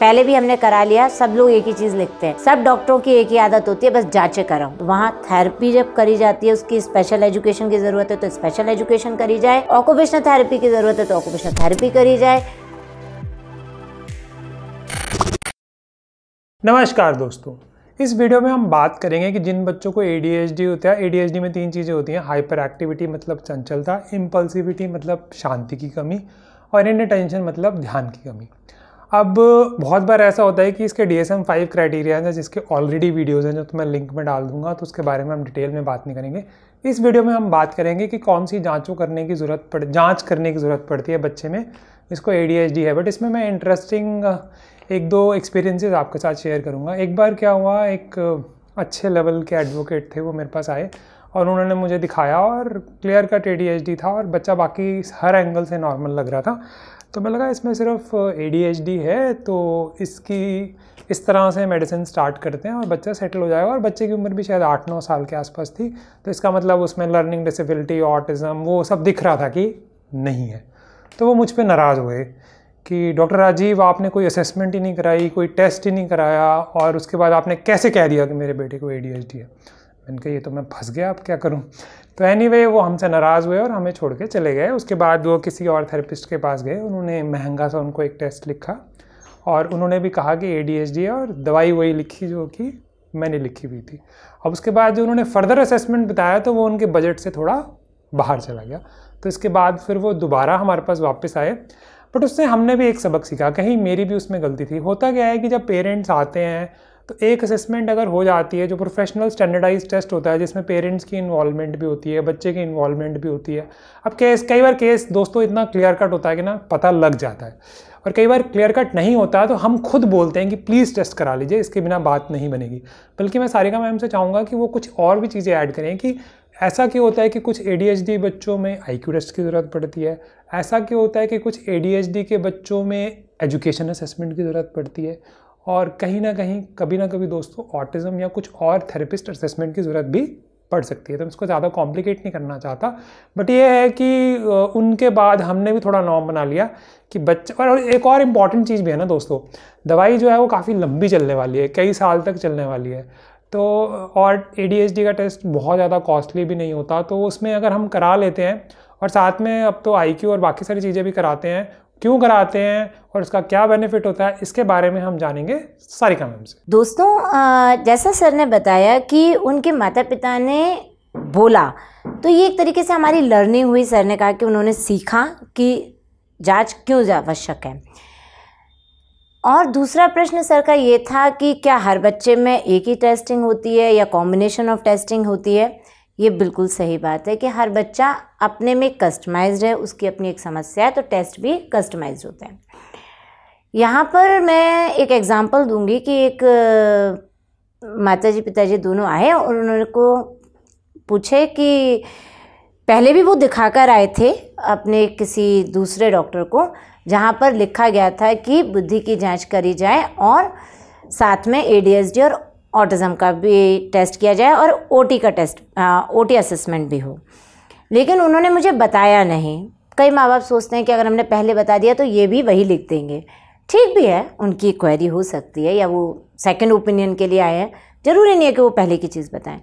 पहले भी हमने करा लिया सब लोग एक ही चीज लिखते हैं सब डॉक्टरों की एक ही आदत होती है बस जांचे कराओ तो वहाँ थेरेपी जब करी जाती है उसकी स्पेशल एजुकेशन की जरूरत है तो स्पेशल एजुकेशन करी जाए ऑक्यूपेशनल थेरेपी की जरूरत है तो ऑक्यूपेशनल थेरेपी करी जाए नमस्कार दोस्तों इस वीडियो में हम बात करेंगे कि जिन बच्चों को एडीएचडी होता है एडीएचडी में तीन चीज़ें होती हैं हाइपर एक्टिविटी मतलब चंचलता इम्पल्सिविटी मतलब शांति की कमी और इन्हें टेंशन मतलब ध्यान की कमी अब बहुत बार ऐसा होता है कि इसके D S M five criteria हैं जिसके ऑलरेडी वीडियोज़ हैं जो तो मैं लिंक में डाल दूंगा तो उसके बारे में हम डिटेल में बात नहीं करेंगे इस वीडियो में हम बात करेंगे कि कौन सी जाँचों करने की ज़रूरत पड़ जाँच करने की ज़रूरत पड़ती है बच्चे में इसको ए डी डी एच है बट इसमें मैं इंटरेस्टिंग एक दो एक्सपीरियंसेस आपके साथ शेयर करूँगा एक बार क्या हुआ एक अच्छे लेवल के एडवोकेट थे वो मेरे पास आए और उन्होंने मुझे दिखाया और clear cut A D D H था और बच्चा बाकी हर एंगल से नॉर्मल लग रहा था तो मैं लगा इसमें सिर्फ ए है तो इसकी इस तरह से मेडिसिन स्टार्ट करते हैं और बच्चा सेटल हो जाएगा और बच्चे की उम्र भी शायद आठ नौ साल के आसपास थी तो इसका मतलब उसमें लर्निंग डिसेबिलिटी ऑटिज़म वो सब दिख रहा था कि नहीं है तो वो मुझ पर नाराज़ हुए कि डॉक्टर राजीव आपने कोई असेसमेंट ही नहीं कराई कोई टेस्ट ही नहीं कराया और उसके बाद आपने कैसे कह दिया कि मेरे बेटे को ए है मैंने कहा ये तो मैं फंस गया अब क्या करूँ तो एनी anyway, वो हमसे नाराज़ हुए और हमें छोड़ के चले गए उसके बाद वो किसी और थेरेपिस्ट के पास गए उन्होंने महंगा सा उनको एक टेस्ट लिखा और उन्होंने भी कहा कि ए है और दवाई वही लिखी जो कि मैंने लिखी हुई थी अब उसके बाद जो उन्होंने फर्दर असेसमेंट बताया तो वो उनके बजट से थोड़ा बाहर चला गया तो इसके बाद फिर वो दोबारा हमारे पास वापस आए बट उससे हमने भी एक सबक सीखा कहीं मेरी भी उसमें गलती थी होता क्या है कि जब पेरेंट्स आते हैं तो एक असेसमेंट अगर हो जाती है जो प्रोफेशनल स्टैंडर्डाइज टेस्ट होता है जिसमें पेरेंट्स की इन्वॉलमेंट भी होती है बच्चे की इन्वॉलमेंट भी होती है अब केस कई बार केस दोस्तों इतना क्लियर कट होता है कि ना पता लग जाता है और कई बार क्लियर कट नहीं होता तो हम खुद बोलते हैं कि प्लीज़ टेस्ट करा लीजिए इसके बिना बात नहीं बनेगी बल्कि मैं सारिका मैम से चाहूँगा कि वो कुछ और भी चीज़ें ऐड करें कि ऐसा क्यों होता है कि कुछ ए बच्चों में आई टेस्ट की ज़रूरत पड़ती है ऐसा क्यों होता है कि कुछ ए के बच्चों में एजुकेशन असेसमेंट की ज़रूरत पड़ती है और कहीं ना कहीं कभी ना कभी दोस्तों ऑटिज़म या कुछ और थेरेपिस्ट असेसमेंट की ज़रूरत भी पड़ सकती है तो इसको ज़्यादा कॉम्प्लिकेट नहीं करना चाहता बट ये है कि उनके बाद हमने भी थोड़ा नॉर्म बना लिया कि बच्चा और एक और इम्पॉर्टेंट चीज़ भी है ना दोस्तों दवाई जो है वो काफ़ी लंबी चलने वाली है कई साल तक चलने वाली है तो और ए का टेस्ट बहुत ज़्यादा कॉस्टली भी नहीं होता तो उसमें अगर हम करा लेते हैं और साथ में अब तो आई और बाकी सारी चीज़ें भी कराते हैं क्यों कराते हैं और इसका क्या बेनिफिट होता है इसके बारे में हम जानेंगे सारी काम से दोस्तों जैसा सर ने बताया कि उनके माता पिता ने बोला तो ये एक तरीके से हमारी लर्निंग हुई सर ने कहा कि उन्होंने सीखा कि जांच क्यों आवश्यक है और दूसरा प्रश्न सर का ये था कि क्या हर बच्चे में एक ही टेस्टिंग होती है या कॉम्बिनेशन ऑफ टेस्टिंग होती है ये बिल्कुल सही बात है कि हर बच्चा अपने में कस्टमाइज्ड है उसकी अपनी एक समस्या है तो टेस्ट भी कस्टमाइज होते हैं यहाँ पर मैं एक एग्ज़ाम्पल दूंगी कि एक माता जी पिताजी दोनों आए और उन्होंने को पूछे कि पहले भी वो दिखाकर आए थे अपने किसी दूसरे डॉक्टर को जहाँ पर लिखा गया था कि बुद्धि की जांच करी जाए और साथ में ए और ऑटिज़म का भी टेस्ट किया जाए और ओटी का टेस्ट ओटी असेसमेंट भी हो लेकिन उन्होंने मुझे बताया नहीं कई माँ बाप सोचते हैं कि अगर हमने पहले बता दिया तो ये भी वही लिख देंगे ठीक भी है उनकी क्वेरी हो सकती है या वो सेकंड ओपिनियन के लिए आए हैं ज़रूरी नहीं है कि वो पहले की चीज़ बताएं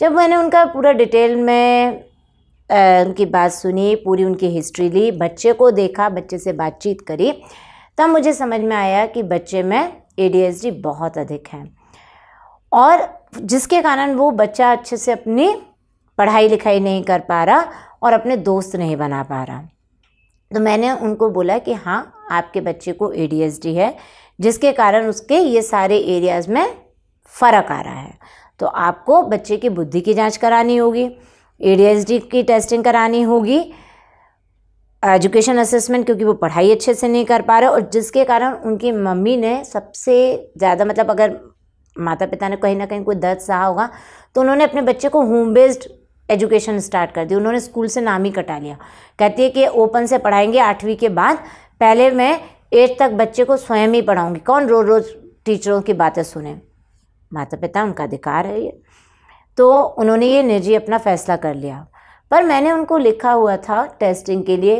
जब मैंने उनका पूरा डिटेल में उनकी बात सुनी पूरी उनकी हिस्ट्री ली बच्चे को देखा बच्चे से बातचीत करी तब मुझे समझ में आया कि बच्चे में ए बहुत अधिक हैं और जिसके कारण वो बच्चा अच्छे से अपनी पढ़ाई लिखाई नहीं कर पा रहा और अपने दोस्त नहीं बना पा रहा तो मैंने उनको बोला कि हाँ आपके बच्चे को ए है जिसके कारण उसके ये सारे एरियाज़ में फ़र्क आ रहा है तो आपको बच्चे की बुद्धि की जांच करानी होगी ए की टेस्टिंग करानी होगी एजुकेशन असेसमेंट क्योंकि वो पढ़ाई अच्छे से नहीं कर पा रहे और जिसके कारण उनकी मम्मी ने सबसे ज़्यादा मतलब अगर माता पिता ने कहीं ना कहीं कोई दर्द सहा होगा तो उन्होंने अपने बच्चे को होम बेस्ड एजुकेशन स्टार्ट कर दी उन्होंने स्कूल से नाम ही कटा लिया कहती है कि ओपन से पढ़ाएंगे आठवीं के बाद पहले मैं एट तक बच्चे को स्वयं ही पढ़ाऊँगी कौन रोज़ रोज़ टीचरों की बातें सुने माता पिता उनका अधिकार है ये तो उन्होंने ये निर्जी अपना फैसला कर लिया पर मैंने उनको लिखा हुआ था टेस्टिंग के लिए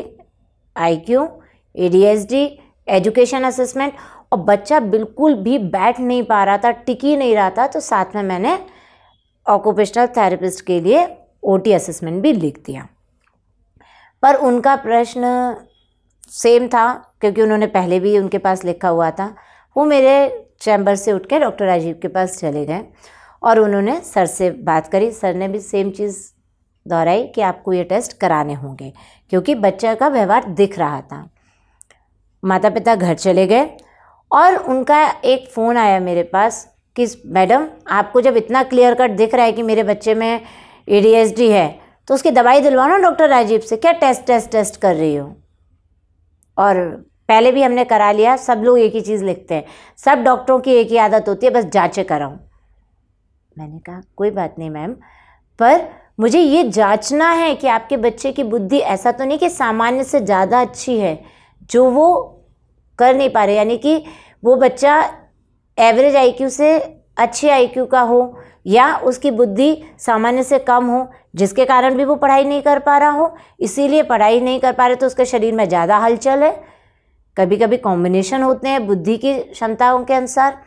I Q A D S D education assessment और बच्चा बिल्कुल भी बैठ नहीं पा रहा था टिक ही नहीं रहा था तो साथ में मैंने ऑक्यूपेशनल थेरेपिस्ट के लिए ओ टी असेसमेंट भी लिख दिया पर उनका प्रश्न सेम था क्योंकि उन्होंने पहले भी उनके पास लिखा हुआ था वो मेरे चैम्बर से उठ के डॉक्टर राजीव के पास चले गए और उन्होंने सर से बात करी सर ने भी सेम चीज़ दोहराई कि आपको ये टेस्ट कराने होंगे क्योंकि बच्चा का व्यवहार दिख रहा था माता पिता घर चले गए और उनका एक फ़ोन आया मेरे पास कि मैडम आपको जब इतना क्लियर कट दिख रहा है कि मेरे बच्चे में ई है तो उसकी दवाई दिलवाओ ना डॉक्टर राजीव से क्या टेस्ट टेस्ट टेस्ट कर रही हो और पहले भी हमने करा लिया सब लोग एक ही चीज़ लिखते हैं सब डॉक्टरों की एक ही आदत होती है बस जाँचें कराऊँ मैंने कहा कोई बात नहीं मैम पर मुझे ये जांचना है कि आपके बच्चे की बुद्धि ऐसा तो नहीं कि सामान्य से ज़्यादा अच्छी है जो वो कर नहीं पा रहे यानी कि वो बच्चा एवरेज आईक्यू से अच्छे आईक्यू का हो या उसकी बुद्धि सामान्य से कम हो जिसके कारण भी वो पढ़ाई नहीं कर पा रहा हो इसीलिए पढ़ाई नहीं कर पा रहे तो उसके शरीर में ज़्यादा हलचल है कभी कभी कॉम्बिनेशन होते हैं बुद्धि की क्षमताओं के अनुसार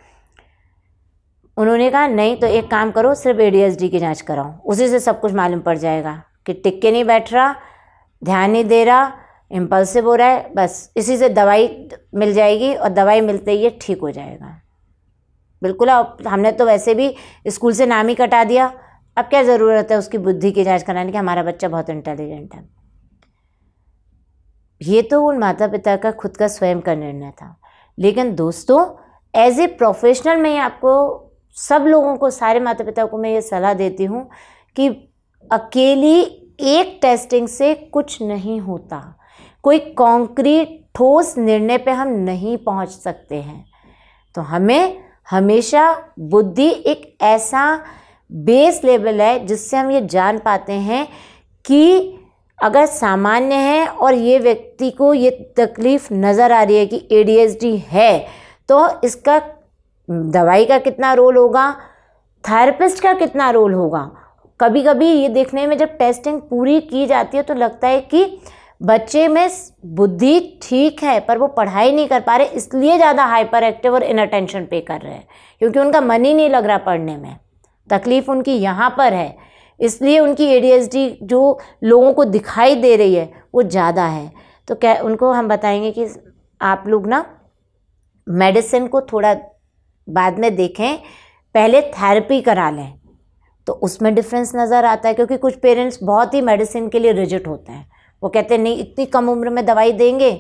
उन्होंने कहा नहीं तो एक काम करो सिर्फ ए की जांच कराओ उसी से सब कुछ मालूम पड़ जाएगा कि टिक के नहीं बैठ रहा ध्यान नहीं दे रहा इम्पल्सिव हो रहा है बस इसी से दवाई मिल जाएगी और दवाई मिलते ही ये ठीक हो जाएगा बिल्कुल अब हमने तो वैसे भी स्कूल से नाम ही कटा दिया अब क्या ज़रूरत है उसकी बुद्धि की जांच कराने की हमारा बच्चा बहुत इंटेलिजेंट है ये तो उन माता पिता का खुद का स्वयं का निर्णय था लेकिन दोस्तों एज ए प्रोफेशनल मैं आपको सब लोगों को सारे माता पिता को मैं ये सलाह देती हूँ कि अकेली एक टेस्टिंग से कुछ नहीं होता कोई कॉन्क्रीट ठोस निर्णय पे हम नहीं पहुंच सकते हैं तो हमें हमेशा बुद्धि एक ऐसा बेस लेवल है जिससे हम ये जान पाते हैं कि अगर सामान्य है और ये व्यक्ति को ये तकलीफ़ नज़र आ रही है कि ए है तो इसका दवाई का कितना रोल होगा थेरेपिस्ट का कितना रोल होगा कभी कभी ये देखने में जब टेस्टिंग पूरी की जाती है तो लगता है कि बच्चे में बुद्धि ठीक है पर वो पढ़ाई नहीं कर पा रहे इसलिए ज़्यादा हाइपर एक्टिव और इन पे कर रहे हैं क्योंकि उनका मन ही नहीं लग रहा पढ़ने में तकलीफ़ उनकी यहाँ पर है इसलिए उनकी ए जो लोगों को दिखाई दे रही है वो ज़्यादा है तो क्या उनको हम बताएंगे कि आप लोग ना मेडिसिन को थोड़ा बाद में देखें पहले थेरेपी करा लें तो उसमें डिफरेंस नज़र आता है क्योंकि कुछ पेरेंट्स बहुत ही मेडिसिन के लिए रिजिट होते हैं वो कहते हैं नहीं इतनी कम उम्र में दवाई देंगे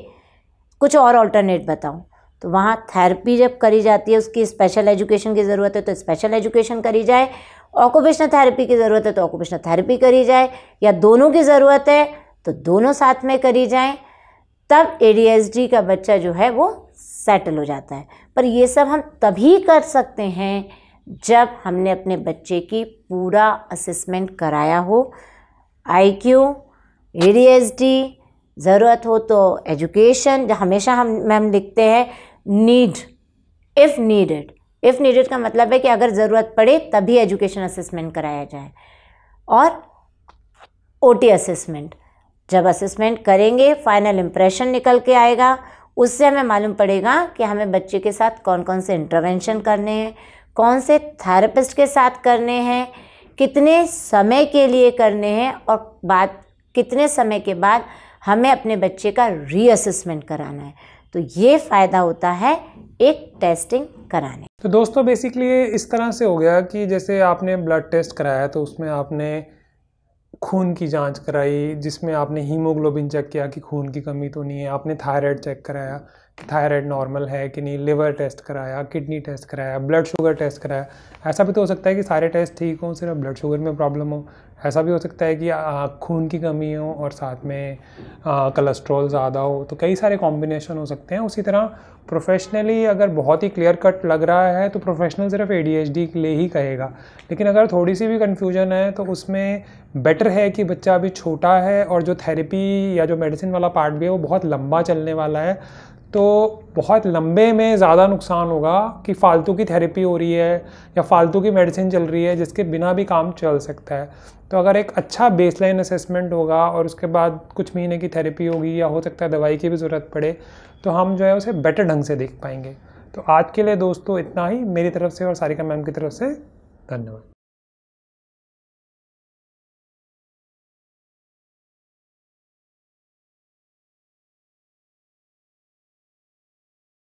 कुछ और ऑल्टरनेट बताऊँ तो वहाँ थेरेपी जब करी जाती है उसकी स्पेशल एजुकेशन की ज़रूरत है तो स्पेशल एजुकेशन करी जाए ऑक्यूपेशनल थेरेपी की ज़रूरत है तो ऑक्यूपेशनल थेरेपी करी जाए या दोनों की ज़रूरत है तो दोनों साथ में करी जाएँ तब ए का बच्चा जो है वो सेटल हो जाता है पर ये सब हम तभी कर सकते हैं जब हमने अपने बच्चे की पूरा असेसमेंट कराया हो आई क्यू डी ज़रूरत हो तो एजुकेशन हमेशा हम मैम लिखते हैं need if needed if needed का मतलब है कि अगर ज़रूरत पड़े तभी एजुकेशन असेसमेंट कराया जाए और ओ टी असेसमेंट जब असेसमेंट करेंगे फाइनल इम्प्रेशन निकल के आएगा उससे हमें मालूम पड़ेगा कि हमें बच्चे के साथ कौन कौन से इंटरवेंशन करने हैं कौन से थेरेपिस्ट के साथ करने हैं कितने समय के लिए करने हैं और बात कितने समय के बाद हमें अपने बच्चे का रीअसेसमेंट कराना है तो ये फ़ायदा होता है एक टेस्टिंग कराने तो दोस्तों बेसिकली इस तरह से हो गया कि जैसे आपने ब्लड टेस्ट कराया तो उसमें आपने खून की जांच कराई जिसमें आपने हीमोग्लोबिन चेक किया कि खून की कमी तो नहीं है आपने थायराइड चेक कराया कि थायराइड नॉर्मल है कि नहीं लिवर टेस्ट कराया किडनी टेस्ट कराया ब्लड शुगर टेस्ट कराया ऐसा भी तो हो सकता है कि सारे टेस्ट ठीक हों सिर्फ ब्लड शुगर में प्रॉब्लम हो ऐसा भी हो सकता है कि खून की कमी हो और साथ में कोलेस्ट्रॉल ज़्यादा हो तो कई सारे कॉम्बिनेशन हो सकते हैं उसी तरह प्रोफेशनली अगर बहुत ही क्लियर कट लग रहा है तो प्रोफेशनल सिर्फ ए के लिए ही कहेगा लेकिन अगर थोड़ी सी भी कन्फ्यूजन है तो उसमें बेटर है कि बच्चा अभी छोटा है और जो थेरेपी या जो मेडिसिन वाला पार्ट भी है वो बहुत लंबा चलने वाला है तो बहुत लंबे में ज़्यादा नुकसान होगा कि फ़ालतू की थेरेपी हो रही है या फालतू की मेडिसिन चल रही है जिसके बिना भी काम चल सकता है तो अगर एक अच्छा बेसलाइन असेसमेंट होगा और उसके बाद कुछ महीने की थेरेपी होगी या हो सकता है दवाई की भी ज़रूरत पड़े तो हम जो है उसे बेटर ढंग से देख पाएंगे तो आज के लिए दोस्तों इतना ही मेरी तरफ से और सारिका मैम की तरफ से धन्यवाद